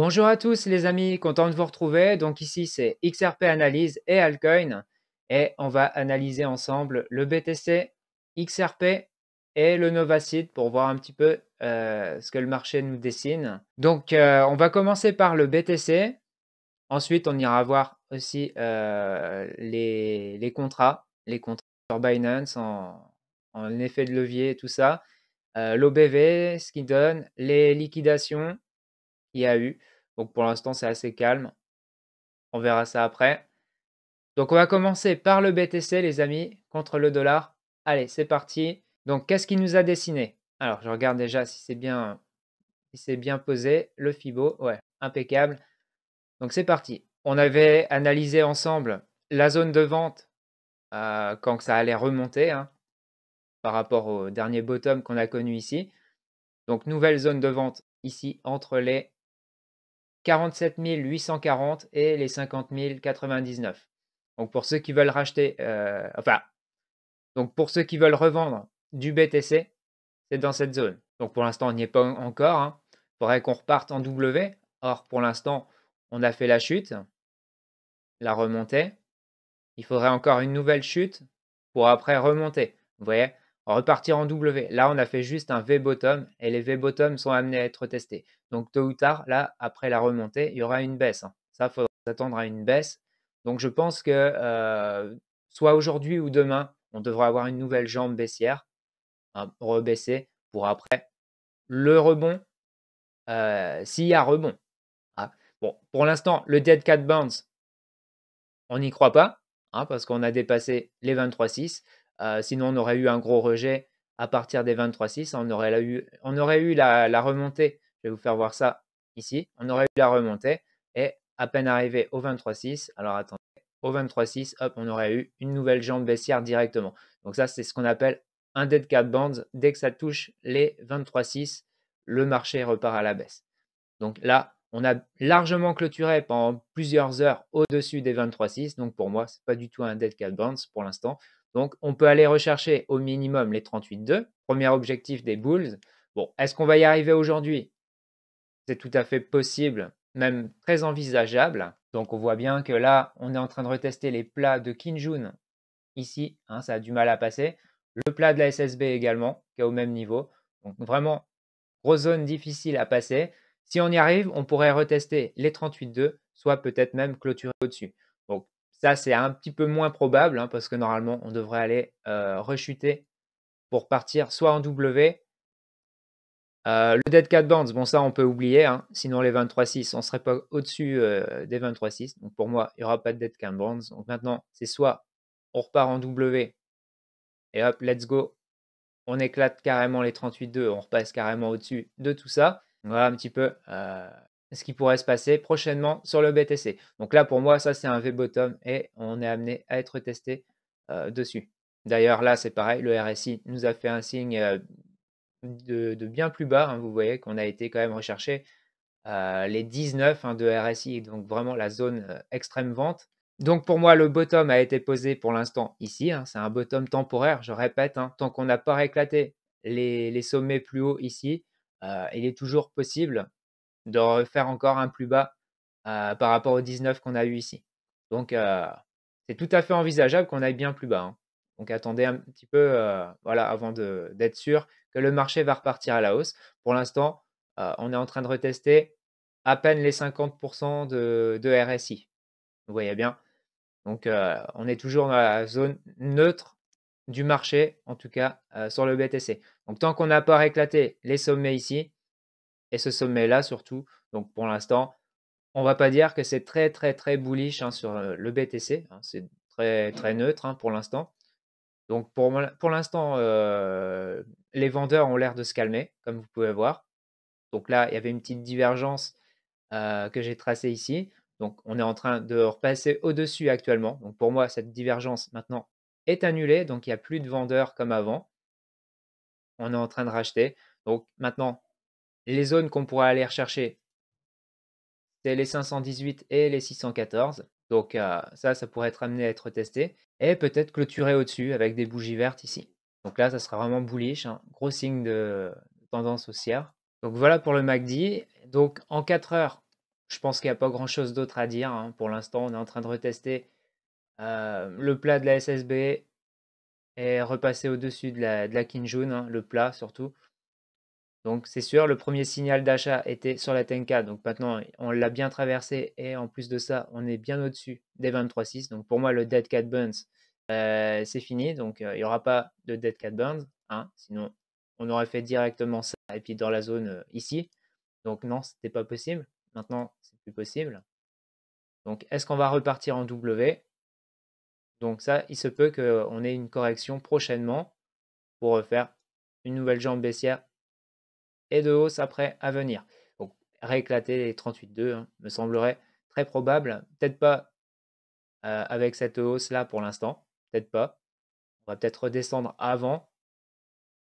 Bonjour à tous les amis, content de vous retrouver. Donc ici c'est XRP Analyse et Alcoin et on va analyser ensemble le BTC, XRP et le Novacid pour voir un petit peu euh, ce que le marché nous dessine. Donc euh, on va commencer par le BTC, ensuite on ira voir aussi euh, les, contrats, les contrats sur Binance en, en effet de levier et tout ça, l'OBV, ce qui donne, les liquidations il y a eu. Donc pour l'instant, c'est assez calme. On verra ça après. Donc on va commencer par le BTC, les amis, contre le dollar. Allez, c'est parti. Donc qu'est-ce qui nous a dessiné Alors je regarde déjà si c'est bien, si bien posé. Le Fibo, ouais, impeccable. Donc c'est parti. On avait analysé ensemble la zone de vente euh, quand ça allait remonter hein, par rapport au dernier bottom qu'on a connu ici. Donc nouvelle zone de vente ici entre les 47 840 et les 50 099. Donc pour ceux qui veulent racheter, euh, enfin, donc pour ceux qui veulent revendre du BTC, c'est dans cette zone. Donc pour l'instant, on n'y est pas encore. Hein. Il faudrait qu'on reparte en W. Or, pour l'instant, on a fait la chute, la remontée. Il faudrait encore une nouvelle chute pour après remonter. Vous voyez repartir en W. Là, on a fait juste un V-bottom et les V-bottom sont amenés à être testés. Donc, tôt ou tard, là, après la remontée, il y aura une baisse. Hein. Ça, il faudra s'attendre à une baisse. Donc, je pense que euh, soit aujourd'hui ou demain, on devra avoir une nouvelle jambe baissière, hein, rebaisser pour après le rebond, euh, s'il y a rebond. Hein. Bon, pour l'instant, le dead cat bounce, on n'y croit pas, parce qu'on a dépassé les 23,6. Euh, sinon, on aurait eu un gros rejet à partir des 23,6. On aurait eu, on aurait eu la, remontée. Je vais vous faire voir ça ici. On aurait eu la remontée. Et à peine arrivé au 23,6, alors attendez, au 23,6, hop, on aurait eu une nouvelle jambe baissière directement. Donc ça, c'est ce qu'on appelle un dead cat band. Dès que ça touche les 23,6, le marché repart à la baisse. Donc là, on a largement clôturé pendant plusieurs heures au-dessus des 23,6. Donc pour moi, ce n'est pas du tout un dead cat bounce pour l'instant. Donc, on peut aller rechercher au minimum les 38,2. Premier objectif des Bulls. Bon, est-ce qu'on va y arriver aujourd'hui C'est tout à fait possible, même très envisageable. Donc, on voit bien que là, on est en train de retester les plats de Kinjun. Ici, hein, ça a du mal à passer. Le plat de la SSB également, qui est au même niveau. Donc, vraiment, grosse zone difficile à passer. Si on y arrive, on pourrait retester les 38,2, soit peut-être même clôturer au-dessus. Donc, ça, c'est un petit peu moins probable hein, parce que normalement, on devrait aller euh, rechuter pour partir soit en W. Euh, le dead cat bands, bon, ça, on peut oublier. Hein. sinon, les 23-6, on serait pas au-dessus euh, des 23-6. Donc, pour moi, il n'y aura pas de dead cat bands. Donc, maintenant, c'est soit on repart en W et hop, let's go. On éclate carrément les 38-2, on repasse carrément au-dessus de tout ça. Voilà un petit peu ce qui pourrait se passer prochainement sur le BTC. Donc là, pour moi, ça, c'est un V-bottom et on est amené à être testé euh, dessus. D'ailleurs, là, c'est pareil, le RSI nous a fait un signe euh, de, bien plus bas. Hein. vous voyez qu'on a été quand même recherché euh, les 19 hein, de RSI, donc vraiment la zone extrême vente. Donc pour moi, le bottom a été posé pour l'instant ici. Hein. c'est un bottom temporaire, je répète, tant qu'on n'a pas éclaté les, les, sommets plus hauts ici, il est toujours possible de refaire encore un plus bas euh, par rapport au 19 qu'on a eu ici. Donc, euh, c'est tout à fait envisageable qu'on aille bien plus bas. Hein. Donc, attendez un petit peu euh, voilà, avant d'être sûr que le marché va repartir à la hausse. Pour l'instant, on est en train de retester à peine les 50% de, de, RSI. Vous voyez bien. Donc, on est toujours dans la zone neutre du marché, en tout cas sur le BTC. Donc, tant qu'on n'a pas réclaté les sommets ici, et ce sommet-là surtout. Donc pour l'instant, on va pas dire que c'est très très très bullish hein, sur le BTC. Hein. c'est très très neutre hein, pour l'instant. Donc pour, pour l'instant, les vendeurs ont l'air de se calmer, comme vous pouvez voir. Donc là, il y avait une petite divergence que j'ai tracée ici. Donc on est en train de repasser au-dessus actuellement. Donc pour moi, cette divergence maintenant est annulée. Donc il n'y a plus de vendeurs comme avant. On est en train de racheter. Donc maintenant, les zones qu'on pourrait aller rechercher, c'est les 518 et les 614. Donc euh, ça, ça pourrait être amené à être testé. Et peut-être clôturé au-dessus avec des bougies vertes ici. Donc là, ça sera vraiment bullish, hein. gros signe de tendance haussière. Donc voilà pour le MACD. Donc en 4 heures, je pense qu'il n'y a pas grand-chose d'autre à dire. Hein. Pour l'instant, on est en train de retester euh, le plat de la SSB et repasser au-dessus de la, de hein, le plat surtout. Donc c'est sûr, le premier signal d'achat était sur la Tenka. Donc maintenant, on l'a bien traversé et en plus de ça, on est bien au-dessus des 23,6. Donc pour moi, le Dead Cat Burns, euh, c'est fini. Donc euh, il n'y aura pas de Dead Cat Burns. Hein. sinon, on aurait fait directement ça et puis dans la zone euh, ici. Donc non, c'était pas possible. Maintenant, c'est plus possible. Donc est-ce qu'on va repartir en W Donc ça, il se peut qu'on ait une correction prochainement pour refaire une nouvelle jambe baissière et de hausse après à venir. Donc rééclater les 38,2 hein, me semblerait très probable. Peut-être pas avec cette hausse là pour l'instant, peut-être pas. On va peut-être redescendre avant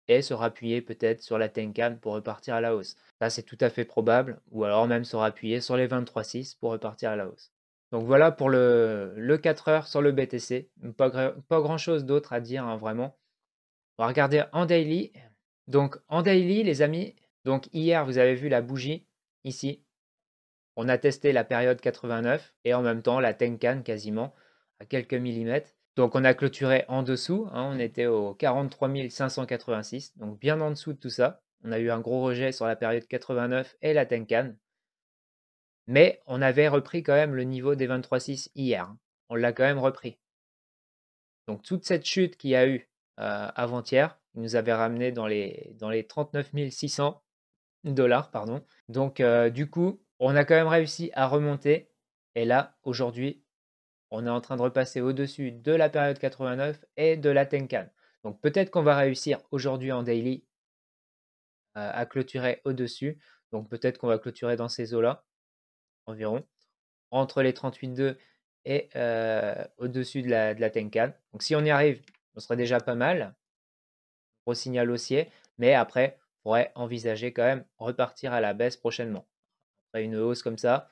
et se rappuyer peut-être sur la Tenkan pour repartir à la hausse. Ça c'est tout à fait probable, ou alors même se rappuyer sur les 23,6 pour repartir à la hausse. Donc voilà pour le, le 4 heures sur le BTC. Pas, grand chose d'autre à dire hein, vraiment. On va regarder en daily. Donc en daily les amis, donc hier, vous avez vu la bougie ici. On a testé la période 89 et en même temps la Tenkan quasiment à quelques millimètres. Donc on a clôturé en dessous, hein. on était au 43 586, donc bien en dessous de tout ça. On a eu un gros rejet sur la période 89 et la Tenkan. Mais on avait repris quand même le niveau des 23.6 hier. Hein. On l'a quand même repris. Donc toute cette chute qu'il y a eu euh, avant-hier, nous avait ramené dans les, dans les 39 600 dollars, pardon. Donc euh, du coup, on a quand même réussi à remonter. Et là, aujourd'hui, on est en train de repasser au-dessus de la période 89 et de la Tenkan. Donc peut-être qu'on va réussir aujourd'hui en daily euh, à clôturer au-dessus. Donc peut-être qu'on va clôturer dans ces eaux-là, environ, entre les 38,2 et euh, au-dessus de la, de Tenkan. Donc si on y arrive, on serait déjà pas mal. Gros signal haussier. Mais après, pourrait envisager quand même repartir à la baisse prochainement. Après une hausse comme ça,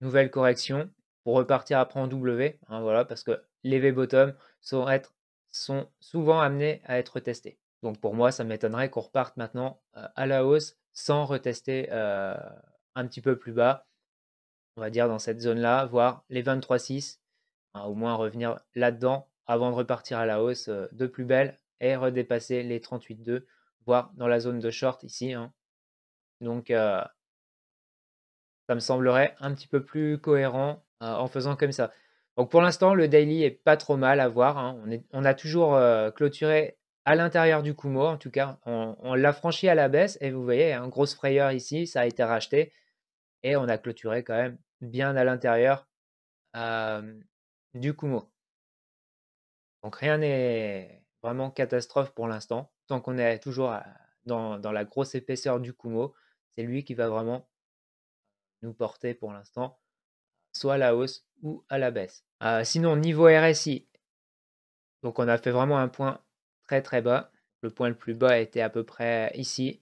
nouvelle correction pour repartir après en W, hein, voilà, parce que les V-bottom sont, souvent amenés à être testés. Donc pour moi, ça m'étonnerait qu'on reparte maintenant euh, à la hausse sans retester euh, un petit peu plus bas, on va dire dans cette zone-là, voir les 23,6, hein, au moins revenir là-dedans avant de repartir à la hausse euh, de plus belle et redépasser les 38,2 voire dans la zone de short ici. Hein. Donc, euh, ça me semblerait un petit peu plus cohérent euh, en faisant comme ça. Donc, pour l'instant, le daily est pas trop mal à voir. Hein. On, a toujours euh, clôturé à l'intérieur du Kumo, en tout cas, on, l'a franchi à la baisse. Et vous voyez, un gros grosse frayeur ici, ça a été racheté. Et on a clôturé quand même bien à l'intérieur du Kumo. Donc rien n'est vraiment catastrophe pour l'instant qu'on est toujours dans, la grosse épaisseur du Kumo, c'est lui qui va vraiment nous porter pour l'instant, soit à la hausse ou à la baisse. Euh, sinon, niveau RSI, donc on a fait vraiment un point très très bas. Le point le plus bas était à peu près ici.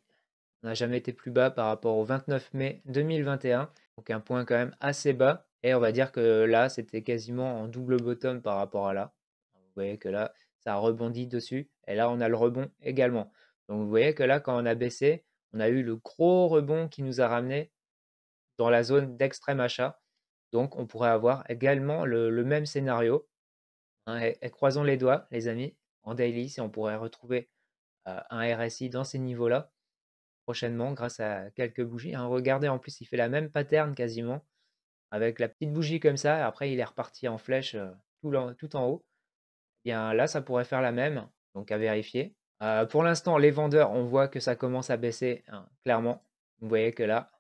On n'a jamais été plus bas par rapport au 29 mai 2021. Donc un point quand même assez bas. Et on va dire que là, c'était quasiment en double bottom par rapport à là. Vous voyez que là, rebondit dessus, et là on a le rebond également. Donc vous voyez que là, quand on a baissé, on a eu le gros rebond qui nous a ramené dans la zone d'extrême achat. Donc on pourrait avoir également le, même scénario. Hein, et, croisons les doigts, les amis, en daily, si on pourrait retrouver euh, un RSI dans ces niveaux-là prochainement grâce à quelques bougies. Hein. regardez, en plus, il fait la même pattern quasiment avec la petite bougie comme ça. Après, il est reparti en flèche euh, tout, tout en haut. Eh bien là, ça pourrait faire la même, donc à vérifier. Euh, pour l'instant, les vendeurs, on voit que ça commence à baisser, hein, clairement. Vous voyez que là,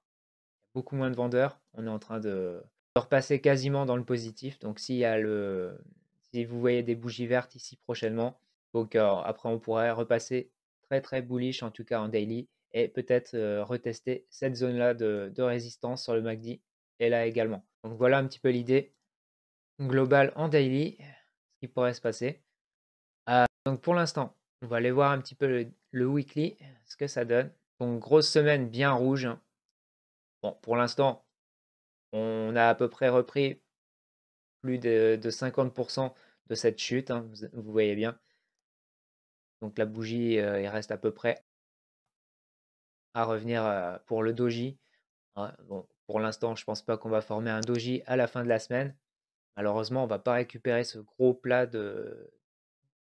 beaucoup moins de vendeurs. On est en train de, repasser quasiment dans le positif. Donc, s'il y a le, si vous voyez des bougies vertes ici prochainement, donc euh, après, on pourrait repasser très très bullish, en tout cas en daily, et peut-être euh, retester cette zone-là de, de, résistance sur le MACD, et là également. Donc voilà un petit peu l'idée globale en daily qui pourrait se passer. Euh, donc pour l'instant, on va aller voir un petit peu le, weekly, ce que ça donne. Donc grosse semaine bien rouge. Hein. Bon, pour l'instant, on a à peu près repris plus de, 50% de cette chute, hein, vous, voyez bien. Donc la bougie, euh, il reste à peu près à revenir euh, pour le doji. pour l'instant, je pense pas qu'on va former un doji à la fin de la semaine. Malheureusement, on ne va pas récupérer ce gros plat de,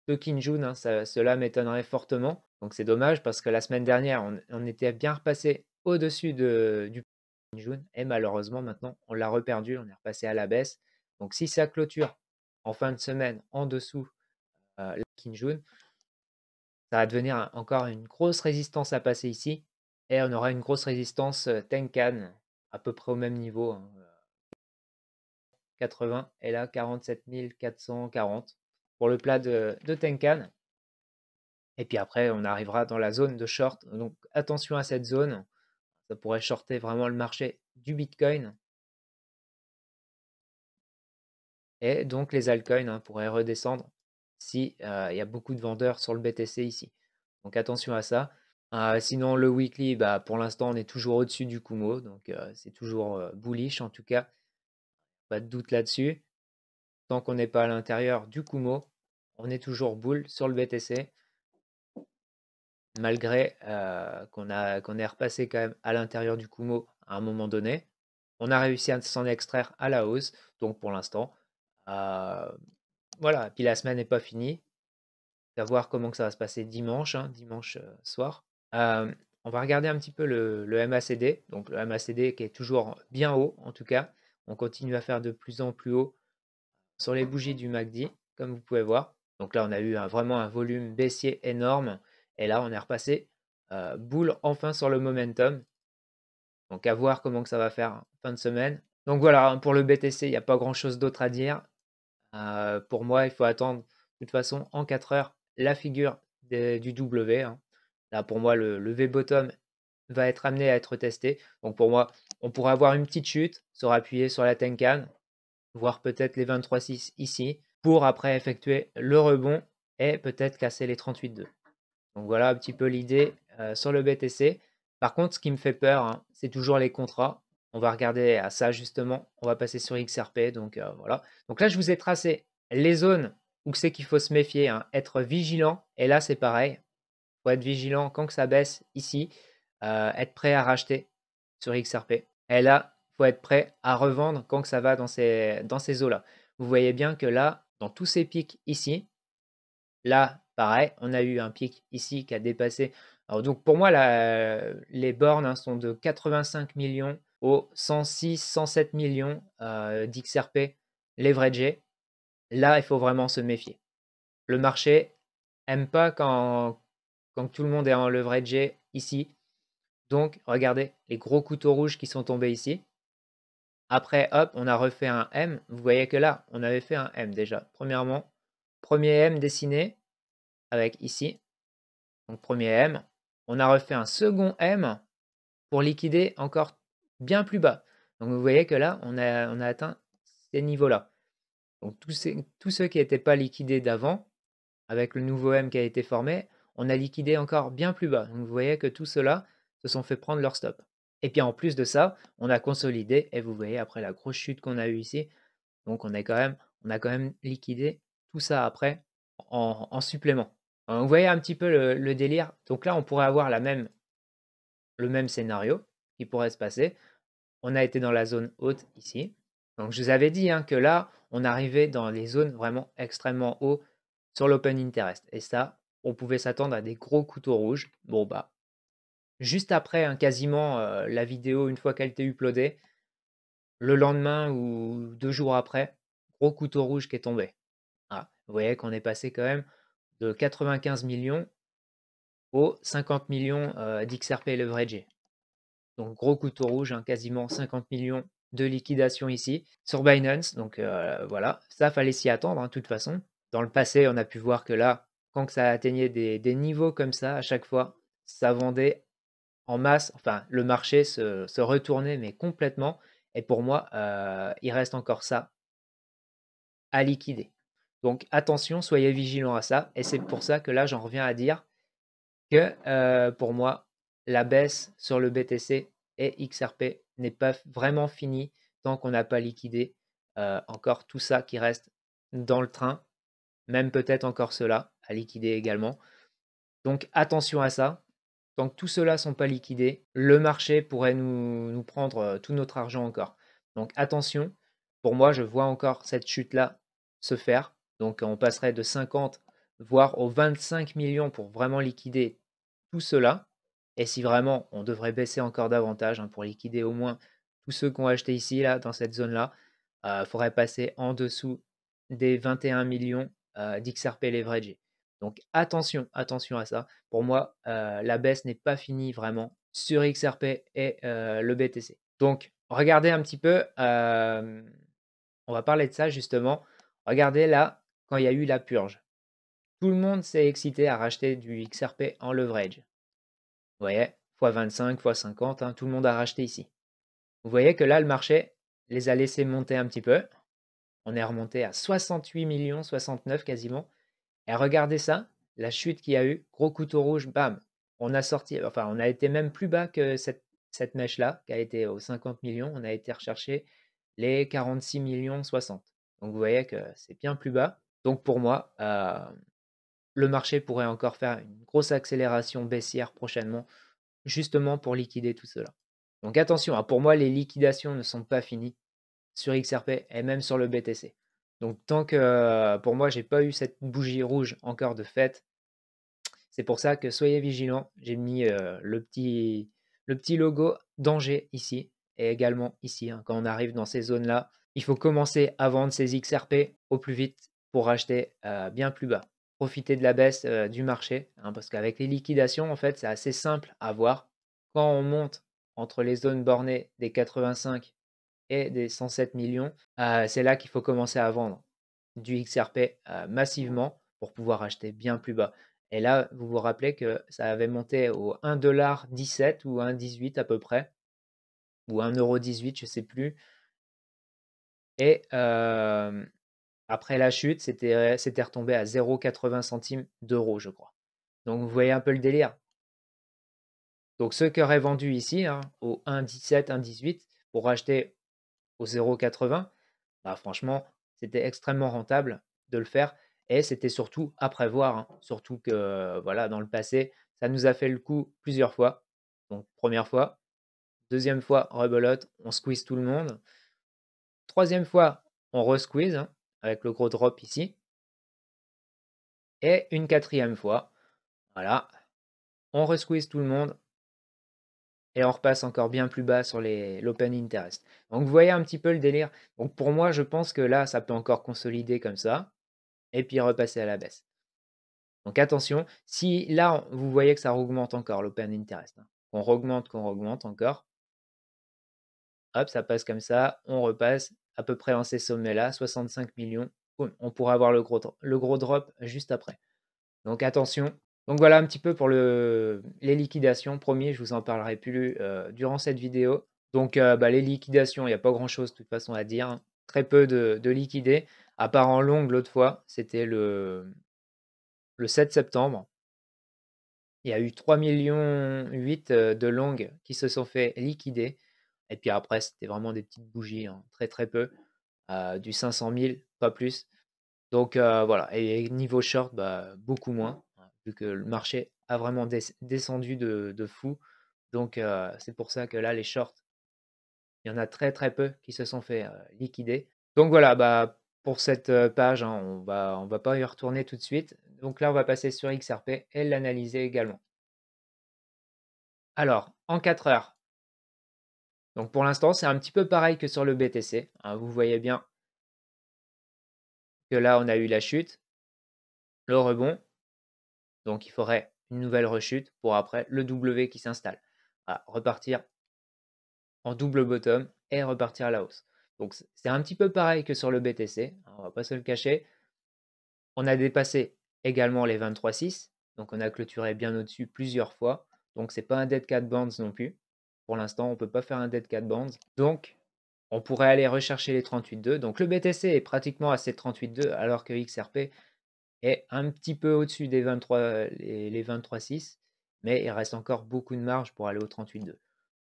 de Kinjun, hein, cela m'étonnerait fortement. Donc c'est dommage parce que la semaine dernière, on, était bien repassé au-dessus de, du Kinjun et malheureusement maintenant, on l'a reperdu, on est repassé à la baisse. Donc si ça clôture en fin de semaine en dessous euh, la Kinjun, ça va devenir encore une grosse résistance à passer ici et on aura une grosse résistance euh, Tenkan à peu près au même niveau. Hein, 80 et là 47 440 pour le plat de, de Tenkan. Et puis après, on arrivera dans la zone de short. Donc attention à cette zone. Ça pourrait shorter vraiment le marché du Bitcoin. Et donc les altcoins hein, pourraient redescendre si euh, il y a beaucoup de vendeurs sur le BTC ici. Donc attention à ça. Euh, sinon le weekly, bah, pour l'instant on est toujours au-dessus du Kumo, donc euh, c'est toujours bullish en tout cas pas de doute là-dessus. Tant qu'on n'est pas à l'intérieur du Kumo, on est toujours boule sur le BTC, malgré euh, qu'on ait est repassé quand même à l'intérieur du Kumo à un moment donné. On a réussi à s'en extraire à la hausse, donc pour l'instant, euh, voilà. Puis la semaine n'est pas finie. va voir comment ça va se passer dimanche, hein, dimanche euh, soir. on va regarder un petit peu le MACD, donc le MACD qui est toujours bien haut en tout cas. On continue à faire de plus en plus haut sur les bougies du MACD, comme vous pouvez voir. Donc là, on a eu un, vraiment un volume baissier énorme. Et là, on est repassé euh, boule enfin sur le momentum. Donc à voir comment que ça va faire fin de semaine. Donc voilà, hein, pour le BTC, il n'y a pas grand-chose d'autre à dire. Euh, pour moi, il faut attendre de toute façon en 4 heures la figure du W. Hein. Là, pour moi, le, le V-bottom va être amené à être testé. Donc pour moi, on pourrait avoir une petite chute, se rappuyer sur la Tenkan, voire peut-être les 23-6 ici, pour après effectuer le rebond et peut-être casser les 38-2. Donc voilà un petit peu l'idée euh, sur le BTC. Par contre, ce qui me fait peur, hein, c'est toujours les contrats. On va regarder à ça justement. On va passer sur XRP. Donc euh, voilà. Donc là, je vous ai tracé les zones où c'est qu'il faut se méfier, hein, être vigilant. Et là, c'est pareil. Il faut être vigilant quand que ça baisse ici, euh, être prêt à racheter sur XRP. Et là, faut être prêt à revendre quand ça va dans ces, eaux-là. Vous voyez bien que là, dans tous ces pics ici, là, pareil, on a eu un pic ici qui a dépassé. Alors donc pour moi, les bornes hein, sont de 85 millions aux 106, 107 millions euh, d'XRP leveragés. Là, il faut vraiment se méfier. Le marché aime pas quand, quand tout le monde est en leveragé ici. Donc, regardez les gros couteaux rouges qui sont tombés ici. Après, hop, on a refait un M. Vous voyez que là, on avait fait un M déjà. Premièrement, premier M dessiné avec ici. Donc, premier M. On a refait un second M pour liquider encore bien plus bas. Donc, vous voyez que là, on a, atteint ces niveaux-là. Donc, tous, tous ceux qui n'étaient pas liquidés d'avant, avec le nouveau M qui a été formé, on a liquidé encore bien plus bas. Donc, vous voyez que tout cela, se sont fait prendre leur stop. Et puis en plus de ça, on a consolidé, et vous voyez, après la grosse chute qu'on a eue ici, donc on, est quand même, on a quand même liquidé tout ça après en, supplément. vous voyez un petit peu le, délire. Donc là, on pourrait avoir la même, le même scénario qui pourrait se passer. On a été dans la zone haute ici. Donc je vous avais dit hein, que là, on arrivait dans les zones vraiment extrêmement hautes sur l'open interest. Et ça, on pouvait s'attendre à des gros couteaux rouges. Bon, bah, juste après, hein, quasiment la vidéo, une fois qu'elle était uploadée, le lendemain ou deux jours après, gros couteau rouge qui est tombé. Ah, vous voyez qu'on est passé quand même de 95 millions aux 50 millions d'XRP leveragé. Donc gros couteau rouge, hein, quasiment 50 millions de liquidation ici sur Binance. Donc voilà, ça fallait s'y attendre hein, de toute façon. Dans le passé, on a pu voir que là, quand ça atteignait des niveaux comme ça à chaque fois, ça vendait en masse, enfin le marché se, retournait mais complètement. Et pour moi, euh, il reste encore ça à liquider. Donc attention, soyez vigilants à ça. Et c'est pour ça que là, j'en reviens à dire que euh, pour moi, la baisse sur le BTC et XRP n'est pas vraiment finie tant qu'on n'a pas liquidé euh, encore tout ça qui reste dans le train, même peut-être encore cela à liquider également. Donc attention à ça, Tant que tout cela ne sont pas liquidés, le marché pourrait nous, prendre euh, tout notre argent encore. Donc attention, pour moi, je vois encore cette chute-là se faire. Donc on passerait de 50, voire aux 25 millions pour vraiment liquider tout cela. Et si vraiment on devrait baisser encore davantage hein, pour liquider au moins tous ceux qu'on a acheté ici, là, dans cette zone-là, il euh, faudrait passer en dessous des 21 millions euh, d'XRP Leverage. Donc attention, attention à ça. Pour moi, euh, la baisse n'est pas finie vraiment sur XRP et euh, le BTC. Donc regardez un petit peu, on va parler de ça justement. Regardez là, quand il y a eu la purge, tout le monde s'est excité à racheter du XRP en leverage. Vous voyez, x25, x50, hein, tout le monde a racheté ici. Vous voyez que là, le marché les a laissés monter un petit peu. On est remonté à 68 millions, 69 quasiment. Et regardez ça, la chute qu'il y a eu, gros couteau rouge, bam, on a sorti, enfin on a été même plus bas que cette, mèche-là, qui a été aux 50 millions, on a été rechercher les 46 millions 60. Donc vous voyez que c'est bien plus bas. Donc pour moi, euh, le marché pourrait encore faire une grosse accélération baissière prochainement, justement pour liquider tout cela. Donc attention, hein, pour moi les liquidations ne sont pas finies sur XRP et même sur le BTC. Donc tant que pour moi j'ai pas eu cette bougie rouge encore de fait c'est pour ça que soyez vigilants. J'ai mis euh, le, petit, le petit logo danger ici et également ici. Hein. quand on arrive dans ces zones là, il faut commencer à vendre ces XRP au plus vite pour acheter euh, bien plus bas. Profitez de la baisse euh, du marché hein, parce qu'avec les liquidations en fait c'est assez simple à voir. Quand on monte entre les zones bornées des 85 et des 107 millions, c'est là qu'il faut commencer à vendre du XRP massivement pour pouvoir acheter bien plus bas. Et là, vous vous rappelez que ça avait monté au 1,17$ ou 1,18$ à peu près, ou 1,18€, je ne sais plus. Et après la chute, c'était euh, retombé à 0,80 centimes d'euros, je crois. Donc vous voyez un peu le délire. Donc ceux qui auraient vendu ici, hein, au 1,17, 1,18, pour acheter au 0,80, bah franchement, c'était extrêmement rentable de le faire. Et c'était surtout à prévoir, hein. surtout que voilà, dans le passé, ça nous a fait le coup plusieurs fois. Donc première fois, deuxième fois, rebelote, on squeeze tout le monde. Troisième fois, on resqueeze hein, avec le gros drop ici. Et une quatrième fois, voilà, on resqueeze tout le monde, et on repasse encore bien plus bas sur l'open interest. Donc vous voyez un petit peu le délire. Donc pour moi, je pense que là, ça peut encore consolider comme ça, et puis repasser à la baisse. Donc attention, si là, vous voyez que ça augmente encore l'open interest, On hein, qu'on augmente, qu'on augmente encore, hop, ça passe comme ça, on repasse à peu près en ces sommets-là, 65 millions, on pourra avoir le gros, le gros drop juste après. Donc attention, donc voilà un petit peu pour les liquidations. Promis, je vous en parlerai plus euh, durant cette vidéo. Donc euh, bah, les liquidations, il n'y a pas grand-chose de toute façon à dire. Hein. Très peu de, liquidés, à part en longue l'autre fois, c'était le, le 7 septembre. Il y a eu 3,8 millions euh, de longues qui se sont fait liquider. Et puis après, c'était vraiment des petites bougies, hein, très très peu. du 500 000, pas plus. Donc voilà, et niveau short, bah, beaucoup moins vu que le marché a vraiment descendu de, fou. Donc euh, c'est pour ça que là, les shorts, il y en a très très peu qui se sont fait euh, liquider. Donc voilà, bah, pour cette euh, page, hein, on ne va pas y retourner tout de suite. Donc là, on va passer sur XRP et l'analyser également. Alors, en 4 heures. Donc pour l'instant, c'est un petit peu pareil que sur le BTC. Hein, vous voyez bien que là, on a eu la chute, le rebond, donc il faudrait une nouvelle rechute pour après le W qui s'installe. repartir en double bottom et repartir à la hausse. Donc c'est un petit peu pareil que sur le BTC, hein, on va pas se le cacher. On a dépassé également les 23,6, donc on a clôturé bien au-dessus plusieurs fois. Donc ce c'est pas un dead cat bands non plus. Pour l'instant, on peut pas faire un dead cat bands. Donc on pourrait aller rechercher les 38,2. Donc le BTC est pratiquement à ces 38,2 alors que XRP est un petit peu au-dessus des 23, euh, les, 23,6, mais il reste encore beaucoup de marge pour aller au 38,2.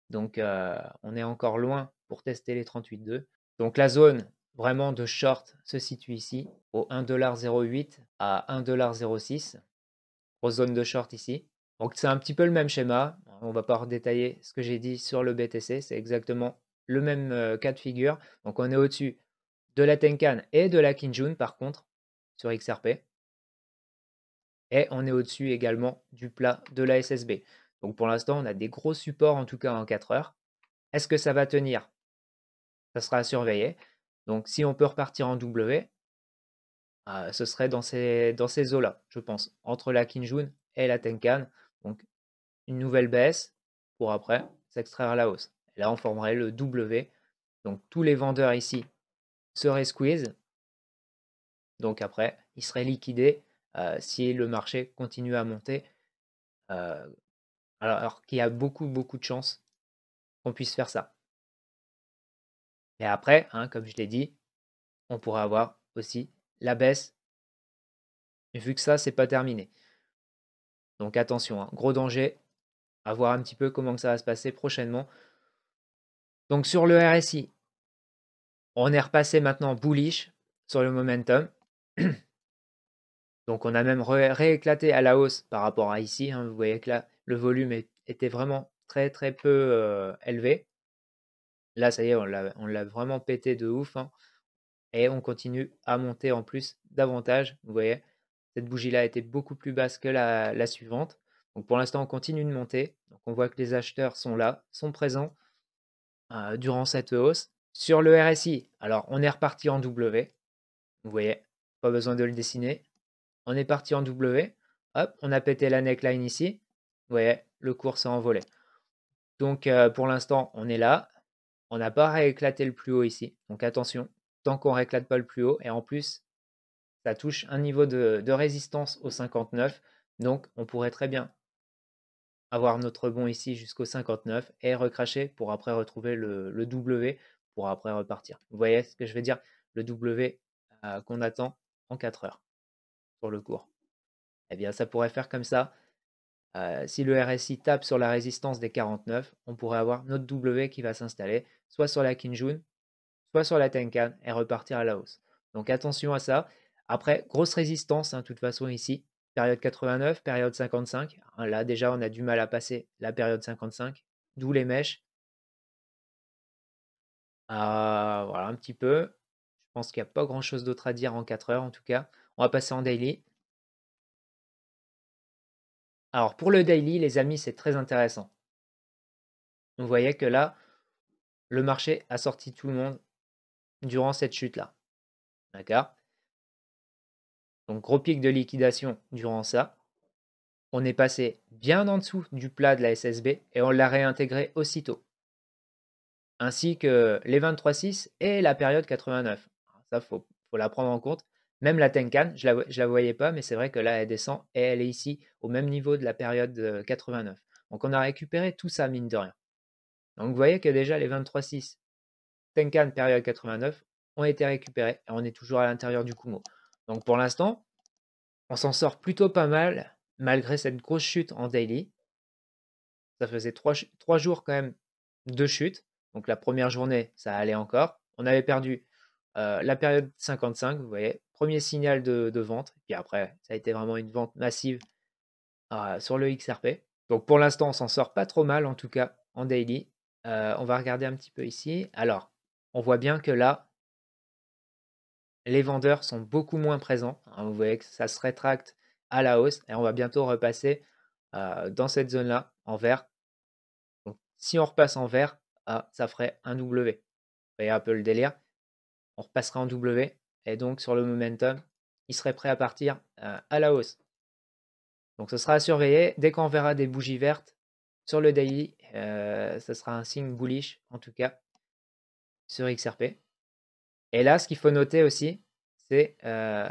Donc euh, on est encore loin pour tester les 38,2. Donc la zone vraiment de short se situe ici, au 1,08 à 1,06. Aux zone de short ici. Donc c'est un petit peu le même schéma. On ne va pas redétailler ce que j'ai dit sur le BTC. C'est exactement le même euh, cas de figure. Donc on est au-dessus de la Tenkan et de la Kinjun par contre sur XRP. Et on est au-dessus également du plat de la SSB. Donc pour l'instant, on a des gros supports, en tout cas en 4 heures. Est-ce que ça va tenir Ça sera à surveiller. Donc si on peut repartir en W, euh, ce serait dans ces, dans ces eaux-là, je pense, entre la Kinjun et la Tenkan. Donc une nouvelle baisse pour après s'extraire à la hausse. Et là, on formerait le W. Donc tous les vendeurs ici seraient squeeze. Donc après, ils seraient liquidés euh, si le marché continue à monter. Euh, alors, qu'il y a beaucoup, beaucoup de chances qu'on puisse faire ça. Et après, hein, comme je l'ai dit, on pourrait avoir aussi la baisse, vu que ça, c'est pas terminé. Donc attention, hein, gros danger, à voir un petit peu comment ça va se passer prochainement. Donc sur le RSI, on est repassé maintenant bullish sur le momentum. Donc on a même rééclaté à la hausse par rapport à ici. Hein. Vous voyez que là, le volume était vraiment très très peu élevé. Là, ça y est, on l'a vraiment pété de ouf. Hein. Et on continue à monter en plus davantage. Vous voyez, cette bougie-là était beaucoup plus basse que la, suivante. Donc pour l'instant, on continue de monter. Donc on voit que les acheteurs sont là, sont présents durant cette hausse. Sur le RSI, alors on est reparti en W. Vous voyez, pas besoin de le dessiner. On est parti en W. Hop, on a pété la neckline ici. Vous voyez, le cours s'est envolé. Donc euh, pour l'instant, on est là. On n'a pas rééclaté le plus haut ici. Donc attention, tant qu'on rééclate pas le plus haut. Et en plus, ça touche un niveau de, résistance au 59. Donc on pourrait très bien avoir notre bond ici jusqu'au 59 et recracher pour après retrouver le, W pour après repartir. Vous voyez ce que je veux dire Le W euh, qu'on attend en 4 heures le cours. Eh bien, ça pourrait faire comme ça. Euh, si le RSI tape sur la résistance des 49, on pourrait avoir notre W qui va s'installer, soit sur la Kinjun, soit sur la Tenkan, et repartir à la hausse. Donc attention à ça. Après, grosse résistance, hein, de toute façon, ici, période 89, période 55. Hein, là, déjà, on a du mal à passer la période 55, d'où les mèches. Ah, voilà, un petit peu. Je pense qu'il n'y a pas grand-chose d'autre à dire en 4 heures, en tout cas. On va passer en daily. Alors pour le daily, les amis, c'est très intéressant. Vous voyez que là, le marché a sorti tout le monde durant cette chute-là. D'accord Donc gros pic de liquidation durant ça. On est passé bien en dessous du plat de la SSB et on l'a réintégré aussitôt. Ainsi que les 23.6 et la période 89. Ça, faut, faut la prendre en compte. Même la Tenkan, je la, la voyais pas, mais c'est vrai que là, elle descend et elle est ici au même niveau de la période 89. Euh, Donc on a récupéré tout ça, mine de rien. Donc vous voyez que déjà les 23.6 Tenkan période 89 ont été récupérés et on est toujours à l'intérieur du Kumo. Donc pour l'instant, on s'en sort plutôt pas mal malgré cette grosse chute en daily. Ça faisait trois, jours quand même de chute. Donc la première journée, ça allait encore. On avait perdu euh, la période 55, vous voyez, premier signal de, vente. Et puis après, ça a été vraiment une vente massive ah, sur le XRP. Donc pour l'instant, on s'en sort pas trop mal, en tout cas en daily. Euh, on va regarder un petit peu ici. Alors, on voit bien que là, les vendeurs sont beaucoup moins présents. Hein, vous voyez que ça se rétracte à la hausse et on va bientôt repasser euh, dans cette zone-là en vert. Donc, si on repasse en vert, ah, ça ferait un W. Vous voyez un peu le délire. On repassera en W et donc, sur le momentum, il serait prêt à partir euh, à la hausse. Donc, ce sera à surveiller. Dès qu'on verra des bougies vertes sur le daily, euh, ce sera un signe bullish, en tout cas, sur XRP. Et là, ce qu'il faut noter aussi, c'est euh,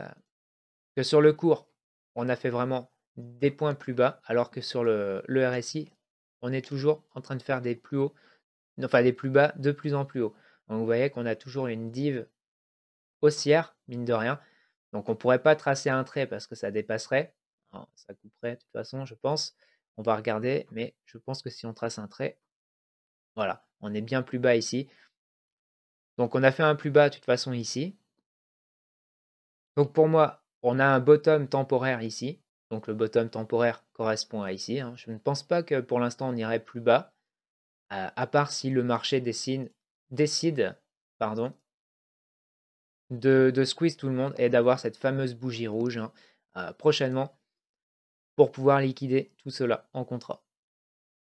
que sur le cours, on a fait vraiment des points plus bas, alors que sur le, le, RSI, on est toujours en train de faire des plus hauts, enfin des plus bas de plus en plus haut. Donc vous voyez qu'on a toujours une div haussière, mine de rien. Donc on ne pourrait pas tracer un trait parce que ça dépasserait. ça couperait de toute façon, je pense. On va regarder, mais je pense que si on trace un trait, voilà, on est bien plus bas ici. Donc on a fait un plus bas de toute façon ici. Donc pour moi, on a un bottom temporaire ici. Donc le bottom temporaire correspond à ici. Hein. Je ne pense pas que pour l'instant on irait plus bas, euh, à part si le marché décide pardon, de, squeeze tout le monde et d'avoir cette fameuse bougie rouge hein, euh, prochainement pour pouvoir liquider tout cela en contrat.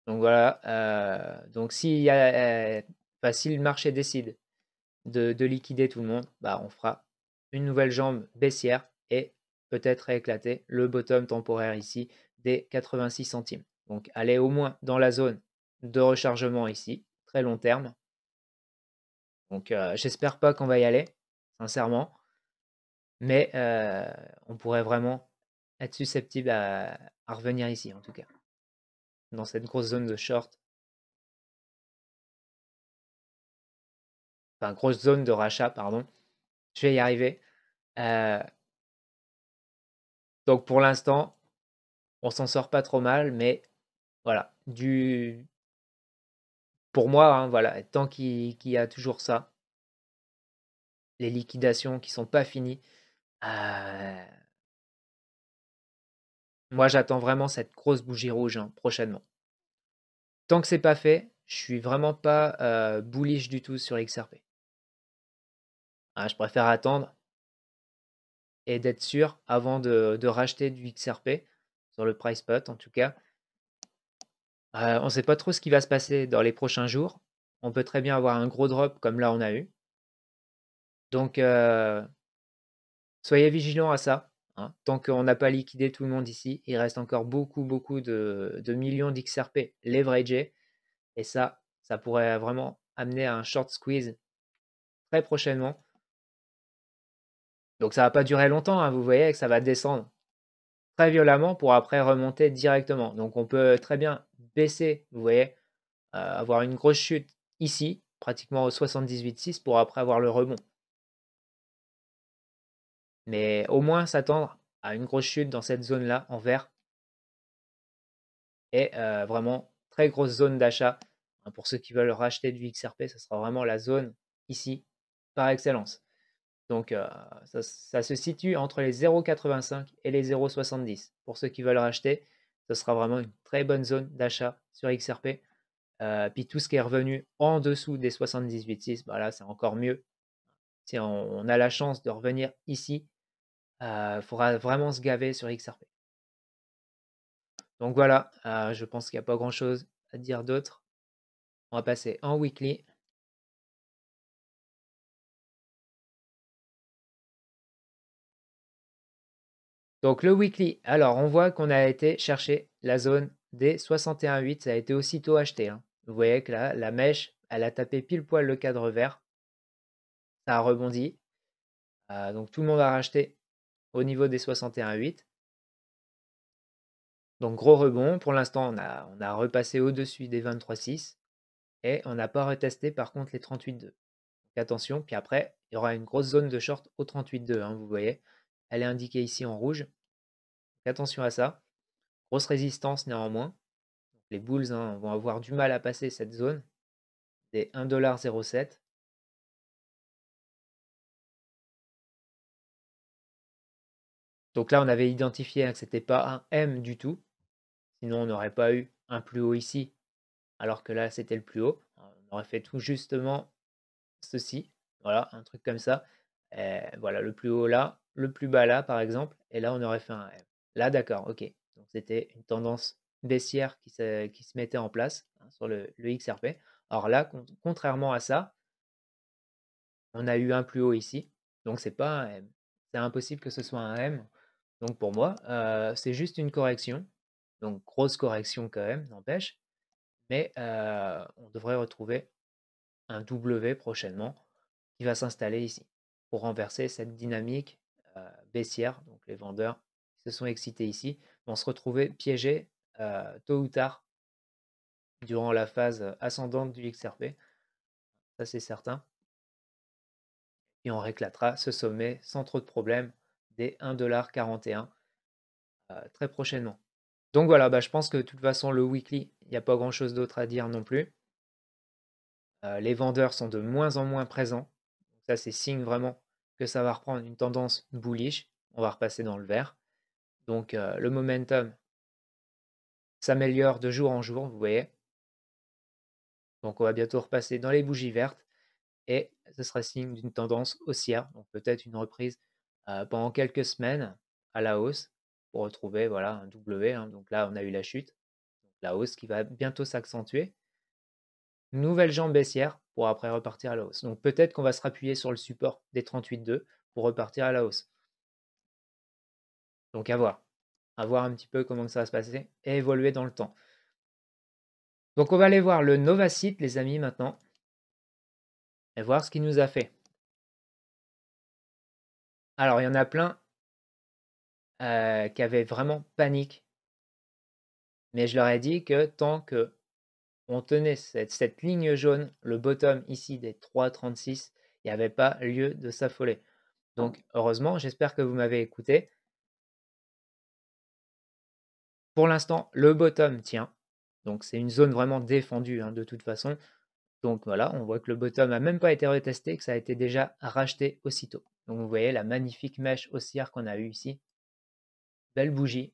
Donc voilà, euh, donc s'il a, euh, si le marché décide de, liquider tout le monde, bah, on fera une nouvelle jambe baissière et peut-être éclater le bottom temporaire ici des 86 centimes. Donc aller au moins dans la zone de rechargement ici, très long terme. Donc j'espère pas qu'on va y aller, sincèrement. Mais euh, on pourrait vraiment être susceptible à, revenir ici, en tout cas, dans cette grosse zone de short. Enfin, grosse zone de rachat, pardon. Je vais y arriver. Euh. donc pour l'instant, on s'en sort pas trop mal, mais voilà, du pour moi, hein, voilà, tant qu'il y a toujours ça, les liquidations qui sont pas finies. Moi, j'attends vraiment cette grosse bougie rouge hein, prochainement. Tant que c'est pas fait, je suis vraiment pas bullish du tout sur XRP. Hein, je préfère attendre et d'être sûr avant de, racheter du XRP sur le price spot. en tout cas. on ne sait pas trop ce qui va se passer dans les prochains jours. On peut très bien avoir un gros drop comme là on a eu. Donc, euh, soyez vigilants à ça. Hein. Tant qu'on n'a pas liquidé tout le monde ici, il reste encore beaucoup, beaucoup de, millions d'XRP leveragés. Et ça, ça pourrait vraiment amener à un short squeeze très prochainement. Donc ça va pas durer longtemps, hein, vous voyez que ça va descendre très violemment pour après remonter directement. Donc on peut très bien baisser, vous voyez, euh, avoir une grosse chute ici, pratiquement au 78,6 pour après avoir le rebond. Mais au moins s'attendre à une grosse chute dans cette zone-là en vert. Et euh, vraiment, très grosse zone d'achat. Hein, pour ceux qui veulent racheter du XRP, ce sera vraiment la zone ici par excellence. Donc euh, ça, se situe entre les 0,85 et les 0,70. Pour ceux qui veulent racheter, ce sera vraiment une très bonne zone d'achat sur XRP. Euh, puis tout ce qui est revenu en dessous des 78,6, bah c'est encore mieux. Si on a la chance de revenir ici, il euh, faudra vraiment se gaver sur XRP. Donc voilà, euh, je pense qu'il n'y a pas grand chose à dire d'autre. On va passer en weekly. Donc le weekly, alors on voit qu'on a été chercher la zone des 61,8, ça a été aussitôt acheté. Hein. Vous voyez que là, la mèche, elle a tapé pile poil le cadre vert. Ça a rebondi. Euh, donc tout le monde a racheté au niveau des 61,8. Donc gros rebond. Pour l'instant, on a, on a repassé au-dessus des 23,6 et on n'a pas retesté par contre les 38,2. Attention, puis après, il y aura une grosse zone de short au 38,2. Hein, vous voyez, elle est indiquée ici en rouge. attention à ça. Grosse résistance néanmoins. Les bulls hein, vont avoir du mal à passer cette zone des 1,07$ Donc là, on avait identifié hein, que ce n'était pas un M du tout. Sinon, on n'aurait pas eu un plus haut ici, alors que là, c'était le plus haut. On aurait fait tout justement ceci. Voilà, un truc comme ça. Eh, voilà, le plus haut là, le plus bas là, par exemple. Et là, on aurait fait un M. Là, d'accord, ok. Donc c'était une tendance baissière qui se, mettait en place hein, sur le, XRP. Alors là, contrairement à ça, on a eu un plus haut ici. Donc c'est pas un M. C'est impossible que ce soit un M donc pour moi, c'est juste une correction. Donc grosse correction quand même, n'empêche. Mais on devrait retrouver un W prochainement qui va s'installer ici pour renverser cette dynamique baissière. Donc les vendeurs qui se sont excités ici vont se retrouver piégés tôt ou tard durant la phase ascendante du XRP. Ça c'est certain. Et on réclatera ce sommet sans trop de problèmes des 1,41$ euh, très prochainement. Donc voilà, bah, je pense que de toute façon, le weekly, il n'y a pas grand-chose d'autre à dire non plus. Euh, les vendeurs sont de moins en moins présents. Donc ça, c'est signe vraiment que ça va reprendre une tendance bullish. On va repasser dans le vert. Donc euh, le momentum s'améliore de jour en jour, vous voyez. Donc on va bientôt repasser dans les bougies vertes. Et ce sera signe d'une tendance haussière, donc peut-être une reprise euh, pendant quelques semaines à la hausse pour retrouver voilà, un W. Hein. Donc là, on a eu la chute. La hausse qui va bientôt s'accentuer. Nouvelle jambe baissière pour après repartir à la hausse. Donc peut-être qu'on va se rappuyer sur le support des 38,2 pour repartir à la hausse. Donc à voir. À voir un petit peu comment ça va se passer et évoluer dans le temps. Donc on va aller voir le Novacite, les amis, maintenant. Et voir ce qu'il nous a fait. Alors, il y en a plein qui avaient vraiment panique. Mais je leur ai dit que tant que on tenait cette, ligne jaune, le bottom ici des 3,36, il n'y avait pas lieu de s'affoler. Donc, mmh. heureusement, j'espère que vous m'avez écouté. Pour l'instant, le bottom tient. Donc, c'est une zone vraiment défendue hein, de toute façon. Donc, voilà, on voit que le bottom n'a même pas été retesté, que ça a été déjà racheté aussitôt. Donc vous voyez la magnifique mèche haussière qu'on a eue ici. Belle bougie.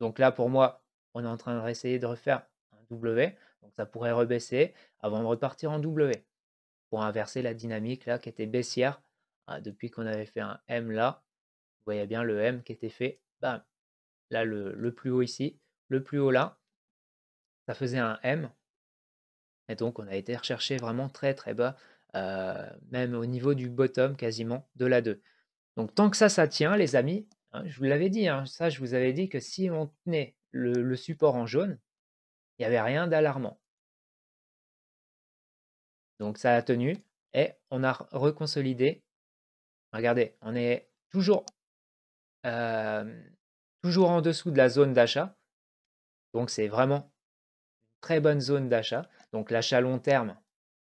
Donc là, pour moi, on est en train d'essayer de refaire un W. Donc ça pourrait rebaisser avant de repartir en W pour inverser la dynamique là qui était baissière. Hein, depuis qu'on avait fait un M là, vous voyez bien le M qui était fait. Là, le, le plus haut ici, le plus haut là, ça faisait un M. Et donc, on a été recherché vraiment très très bas euh, même au niveau du bottom quasiment de la 2. Donc tant que ça, ça tient, les amis, hein, je vous l'avais dit, hein, ça je vous avais dit que si on tenait le, support en jaune, il n'y avait rien d'alarmant. Donc ça a tenu et on a reconsolidé. Regardez, on est toujours, euh, toujours en dessous de la zone d'achat. Donc c'est vraiment une très bonne zone d'achat. Donc l'achat long terme,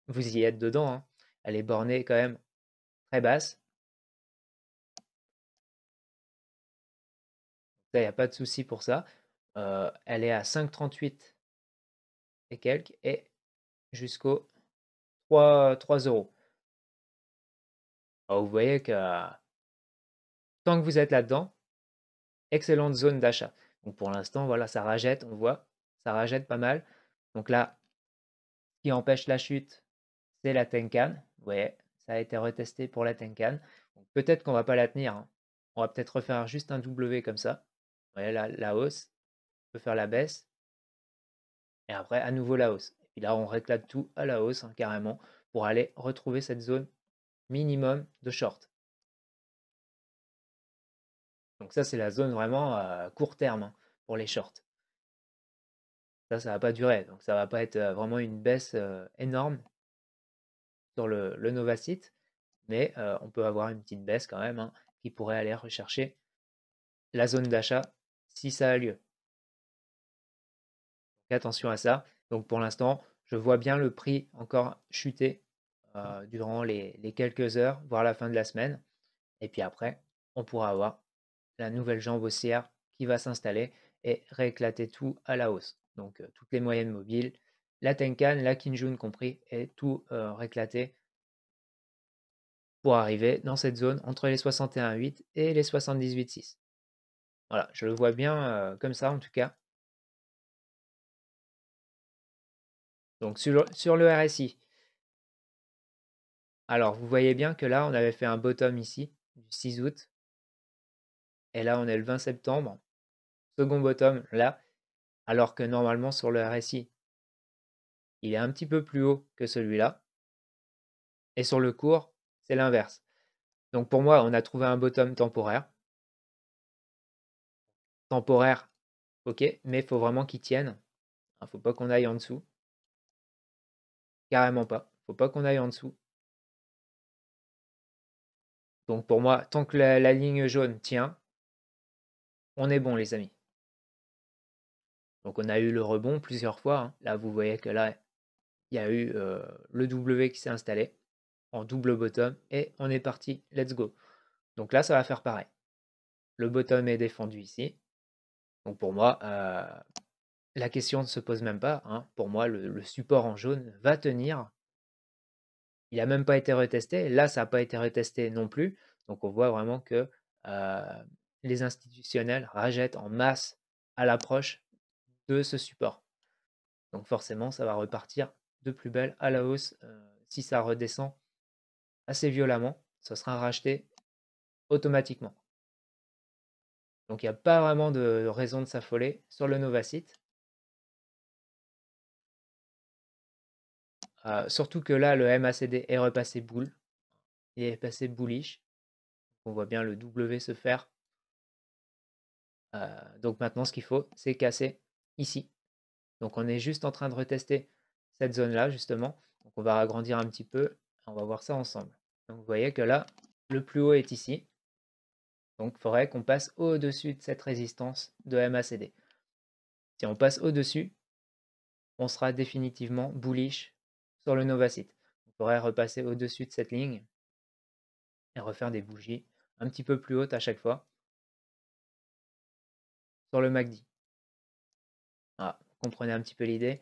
vous y êtes dedans. Hein. Elle est bornée quand même très basse. il n'y a pas de souci pour ça. Euh, elle est à 5,38 et quelques et jusqu'au 3, euros. vous voyez que tant que vous êtes là-dedans, excellente zone d'achat. Donc pour l'instant, voilà, ça rajette, on voit, ça rajette pas mal. Donc là, qui empêche la chute, la Tenkan. Ouais, ça a été retesté pour la Tenkan. Peut-être qu'on va pas la tenir. Hein. On va peut-être refaire juste un W comme ça. Ouais, la, la hausse. On peut faire la baisse. Et après, à nouveau la hausse. Et là, on réclame tout à la hausse, hein, carrément, pour aller retrouver cette zone minimum de short. Donc ça, c'est la zone vraiment à court terme hein, pour les shorts. Ça, ça va pas durer. Donc ça va pas être euh, vraiment une baisse euh, énorme sur le, le Novacite, mais euh, on peut avoir une petite baisse quand même hein, qui pourrait aller rechercher la zone d'achat si ça a lieu. attention à ça. Donc pour l'instant, je vois bien le prix encore chuter euh, durant les, quelques heures, voire la fin de la semaine. Et puis après, on pourra avoir la nouvelle jambe haussière qui va s'installer et rééclater tout à la hausse. Donc euh, toutes les moyennes mobiles, la Tenkan, la Kinjun compris, est tout réclaté pour arriver dans cette zone entre les 61.8 et les 78.6. Voilà, je le vois bien comme ça en tout cas. Donc sur, sur le RSI, alors vous voyez bien que là on avait fait un bottom ici du 6 août et là on est le 20 septembre, second bottom là, alors que normalement sur le RSI il est un petit peu plus haut que celui-là. Et sur le court, c'est l'inverse. Donc pour moi, on a trouvé un bottom temporaire. Temporaire, ok, mais il faut vraiment qu'il tienne. Il hein, faut pas qu'on aille en dessous. Carrément pas. faut pas qu'on aille en dessous. Donc pour moi, tant que la, ligne jaune tient, on est bon les amis. Donc on a eu le rebond plusieurs fois. Hein. Là, vous voyez que là, il y a eu le W qui s'est installé en double bottom et on est parti, let's go. Donc là, ça va faire pareil. Le bottom est défendu ici. Donc pour moi, la question ne se pose même pas. Hein. Pour moi, le, support en jaune va tenir. Il n'a même pas été retesté. Là, ça n'a pas été retesté non plus. Donc on voit vraiment que les institutionnels rajettent en masse à l'approche de ce support. Donc forcément, ça va repartir de plus belle à la hausse. Euh, si ça redescend assez violemment, ça sera racheté automatiquement. Donc il n'y a pas vraiment de raison de s'affoler sur le Novacite. Euh, surtout que là, le MACD est repassé boule. et est passé bullish. On voit bien le W se faire. Euh, donc maintenant, ce qu'il faut, c'est casser ici. Donc on est juste en train de retester cette zone-là, justement. Donc on va agrandir un petit peu, on va voir ça ensemble. Donc vous voyez que là, le plus haut est ici. Donc il faudrait qu'on passe au-dessus de cette résistance de MACD. Si on passe au-dessus, on sera définitivement bullish sur le Novacite. On pourrait repasser au-dessus de cette ligne et refaire des bougies un petit peu plus hautes à chaque fois sur le MACD. Ah, vous comprenez un petit peu l'idée.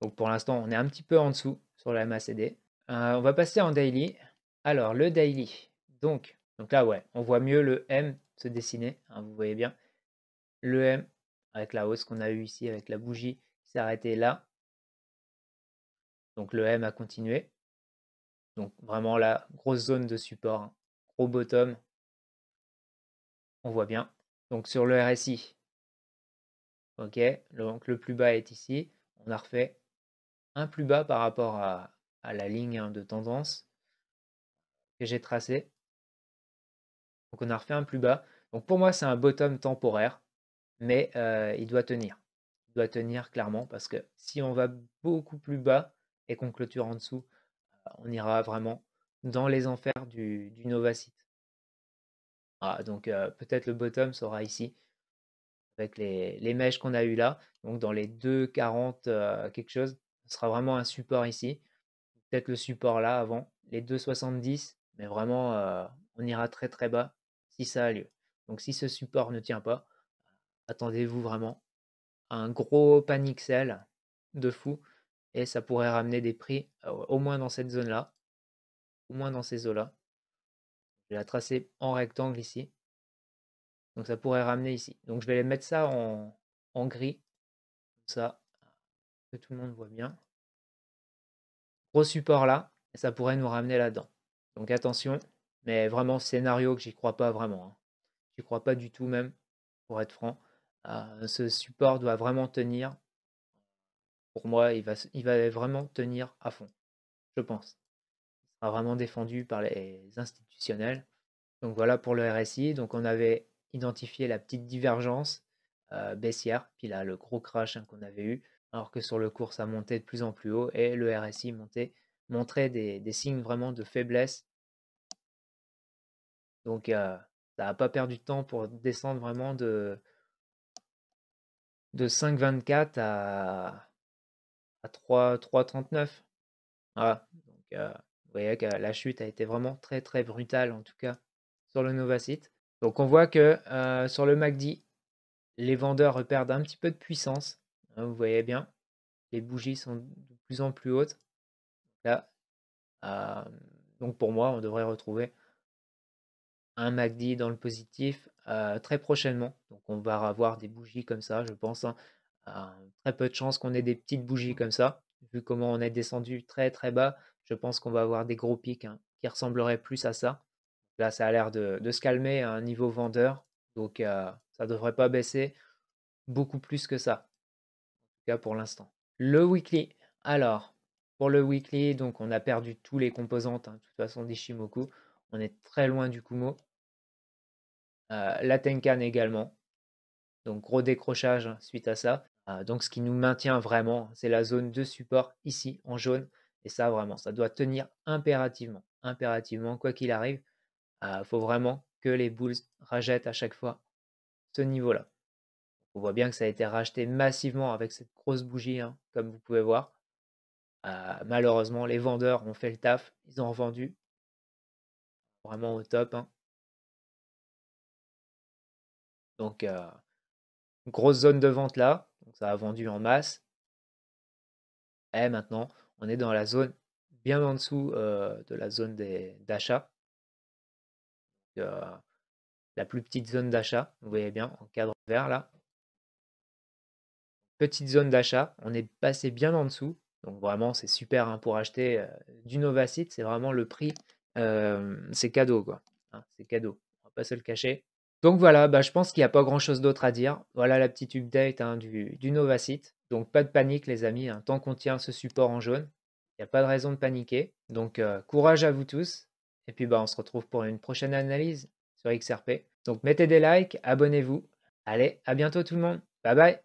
Donc pour l'instant, on est un petit peu en dessous sur la MACD. Euh, on va passer en daily. Alors, le daily. Donc, donc là, ouais, on voit mieux le M se dessiner. Hein, vous voyez bien. Le M avec la hausse qu'on a eue ici, avec la bougie s'est arrêté là. Donc le M a continué. Donc vraiment la grosse zone de support. Hein. Gros bottom. On voit bien. Donc sur le RSI. Ok, donc le plus bas est ici. On a refait plus bas par rapport à, la ligne hein, de tendance que j'ai tracée. Donc on a refait un plus bas. Donc pour moi, c'est un bottom temporaire, mais euh, il doit tenir. doit tenir clairement parce que si on va beaucoup plus bas et qu'on clôture en dessous, euh, on ira vraiment dans les enfers du, du Novacite. Ah, donc euh, peut-être le bottom sera ici avec les, mèches qu'on a eu là, donc dans les 2,40 quarante quelque chose. Ce sera vraiment un support ici. Peut-être le support là avant. Les 2,70. Mais vraiment, euh, on ira très très bas si ça a lieu. Donc si ce support ne tient pas, attendez-vous vraiment à un gros panic sell de fou. Et ça pourrait ramener des prix euh, au moins dans cette zone-là. Au moins dans ces eaux-là. Je vais la tracer en rectangle ici. Donc ça pourrait ramener ici. Donc je vais les mettre ça en, gris. ça, que tout le monde voit bien. Gros support là, ça pourrait nous ramener là-dedans. Donc attention, mais vraiment scénario que j'y crois pas vraiment. Hein. J'y crois pas du tout même, pour être franc. Euh, ce support doit vraiment tenir. Pour moi, il va, il va vraiment tenir à fond, je pense. Il sera vraiment défendu par les institutionnels. Donc voilà pour le RSI. Donc on avait identifié la petite divergence euh, baissière, puis là le gros crash hein, qu'on avait eu alors que sur le cours, ça montait de plus en plus haut et le RSI montait, montrait des, signes vraiment de faiblesse. Donc, ça n'a pas perdu de temps pour descendre vraiment de, de 5,24 à, à 3,39. Voilà. Donc, vous voyez que la chute a été vraiment très, très brutale, en tout cas, sur le Novacite. Donc, on voit que sur le MACD, les vendeurs perdent un petit peu de puissance Hein, vous voyez bien, les bougies sont de plus en plus hautes. Là, donc pour moi, on devrait retrouver un MACD dans le positif très prochainement. Donc on va avoir des bougies comme ça, je pense. Hein, hein, très peu de chances qu'on ait des petites bougies comme ça. Vu comment on est descendu très très bas, je pense qu'on va avoir des gros pics qui ressembleraient plus à ça. Là, ça a l'air de, de, se calmer à un niveau vendeur. Donc ça devrait pas baisser beaucoup plus que ça pour l'instant. Le weekly. Alors, pour le weekly, donc on a perdu tous les composantes, hein, de toute façon dishimoku On est très loin du Kumo. Euh, la Tenkan également. Donc gros décrochage suite à ça. Euh, donc ce qui nous maintient vraiment, c'est la zone de support ici en jaune. Et ça vraiment, ça doit tenir impérativement. Impérativement, quoi qu'il arrive, euh, faut vraiment que les bulls rajettent à chaque fois ce niveau-là. On voit bien que ça a été racheté massivement avec cette grosse bougie, hein, comme vous pouvez voir. Ah, malheureusement, les vendeurs ont fait le taf, ils ont revendu. Vraiment au top. Hein. Donc, euh, grosse zone de vente là. Donc, ça a vendu en masse. Et eh, maintenant, on est dans la zone bien en dessous euh, de la zone d'achat. Euh, la plus petite zone d'achat, vous voyez bien, en cadre vert là. Petite zone d'achat, on est passé bien en dessous. Donc vraiment, c'est super hein, pour acheter euh, du Novacite. C'est vraiment le prix. Euh, c'est cadeau, quoi. Hein, c'est cadeau. On va pas se le cacher. Donc voilà, bah, je pense qu'il n'y a pas grand-chose d'autre à dire. Voilà la petite update hein, du, du Novacite. Donc pas de panique, les amis. tant qu'on tient ce support en jaune, il n'y a pas de raison de paniquer. Donc euh, courage à vous tous. Et puis bah, on se retrouve pour une prochaine analyse sur XRP. Donc mettez des likes, abonnez-vous. Allez, à bientôt tout le monde. Bye bye